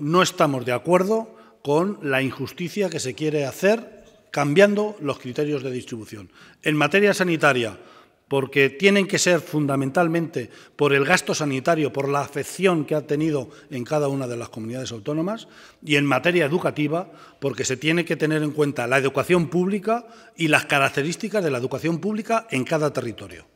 no estamos de acuerdo con la injusticia que se quiere hacer cambiando los criterios de distribución. En materia sanitaria, porque tienen que ser fundamentalmente por el gasto sanitario, por la afección que ha tenido en cada una de las comunidades autónomas, y en materia educativa, porque se tiene que tener en cuenta la educación pública y las características de la educación pública en cada territorio.